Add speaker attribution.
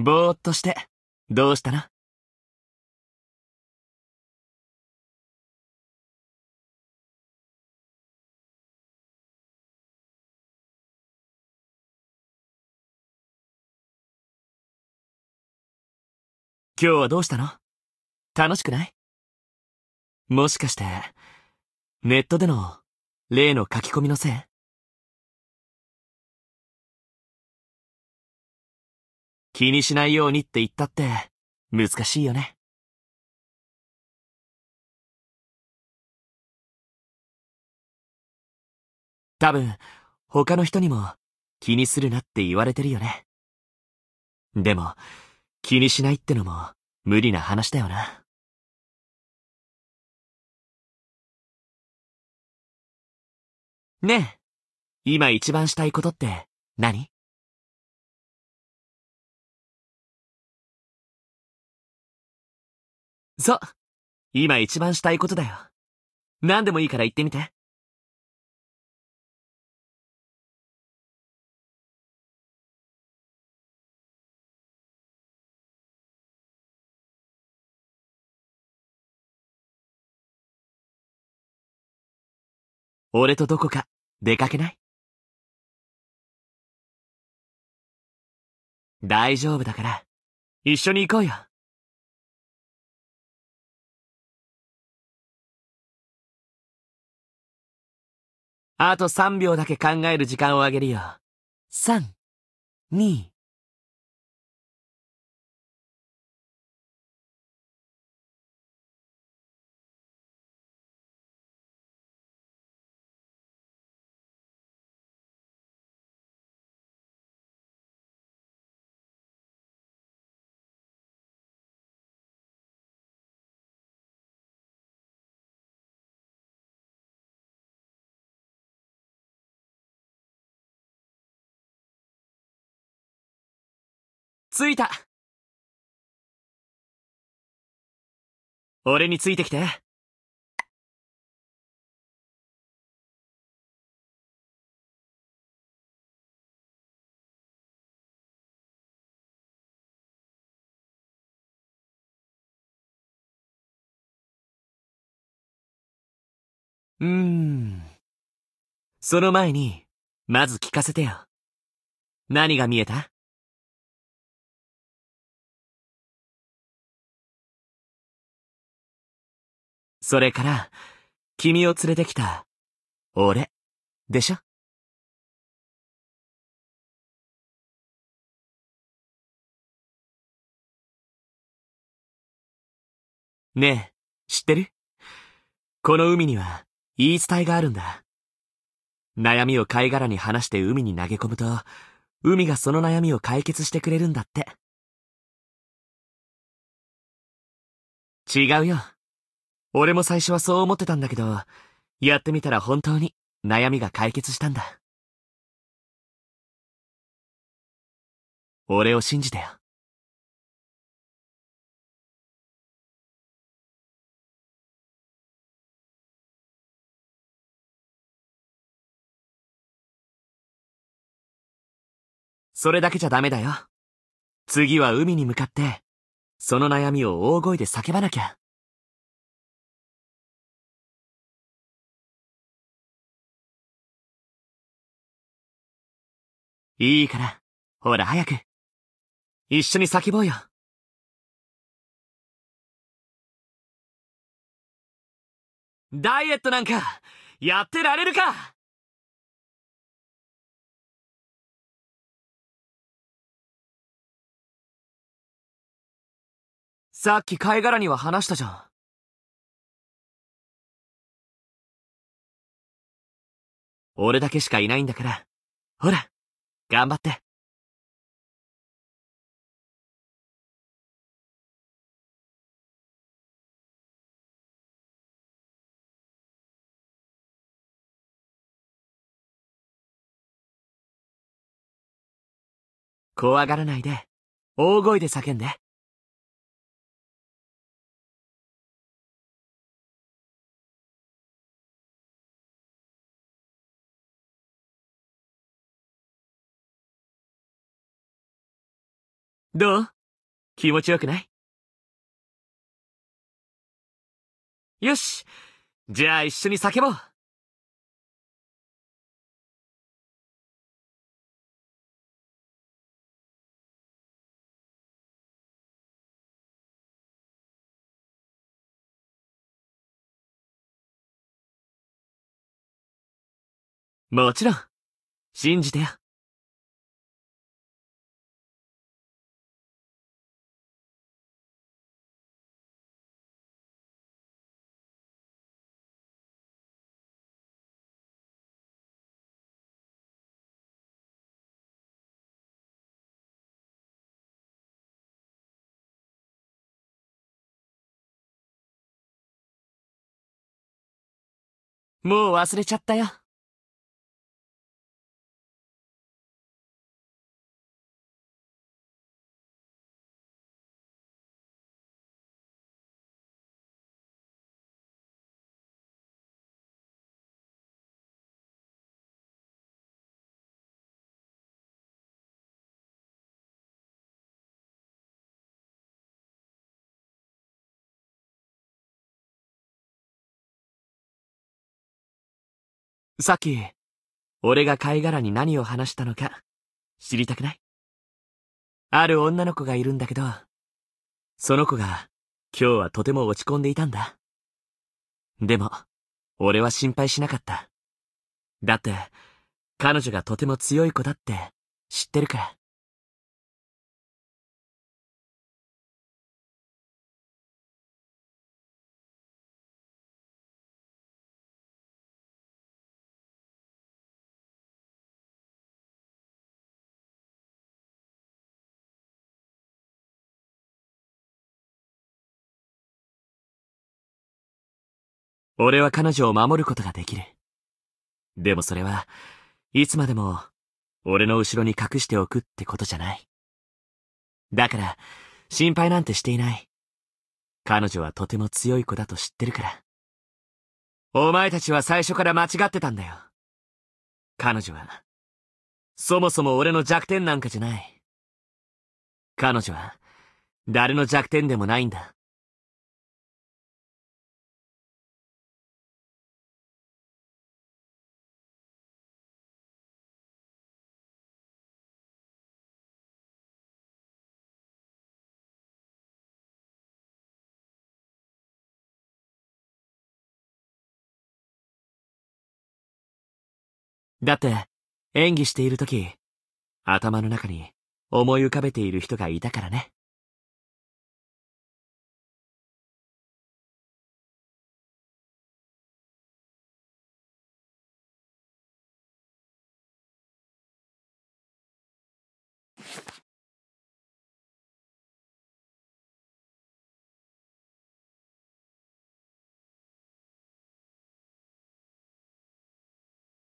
Speaker 1: ぼーっとして、どうしたな今日はどうしたの楽しくないもしかして、ネットでの例の書き込みのせい気にしないようにって言ったって、難しいよね。多分、他の人にも気にするなって言われてるよね。でも、気にしないってのも無理な話だよな。ねえ、今一番したいことって何そう。今一番したいことだよ。何でもいいから言ってみて。俺とどこか出かけない大丈夫だから、一緒に行こうよ。あと3秒だけ考える時間をあげるよ。3、2、着いた俺についてきて。うーん。その前に、まず聞かせてよ。何が見えたそれから、君を連れてきた、俺、でしょねえ、知ってるこの海には言い伝えがあるんだ。悩みを貝殻に話して海に投げ込むと、海がその悩みを解決してくれるんだって。違うよ。俺も最初はそう思ってたんだけど、やってみたら本当に悩みが解決したんだ。俺を信じてよ。それだけじゃダメだよ。次は海に向かって、その悩みを大声で叫ばなきゃ。いいから、ほら早く。一緒に叫ぼうよ。ダイエットなんか、やってられるかさっき貝殻には話したじゃん。俺だけしかいないんだから、ほら。頑張って。怖がらないで、大声で叫んで。どう気持ちよくないよしじゃあ一緒に叫ぼうもちろん、信じてよ。もう忘れちゃったよ。さっき、俺が貝殻に何を話したのか、知りたくないある女の子がいるんだけど、その子が、今日はとても落ち込んでいたんだ。でも、俺は心配しなかった。だって、彼女がとても強い子だって、知ってるから。俺は彼女を守ることができる。でもそれは、いつまでも、俺の後ろに隠しておくってことじゃない。だから、心配なんてしていない。彼女はとても強い子だと知ってるから。お前たちは最初から間違ってたんだよ。彼女は、そもそも俺の弱点なんかじゃない。彼女は、誰の弱点でもないんだ。だって、演技している時、頭の中に思い浮かべている人がいたからね。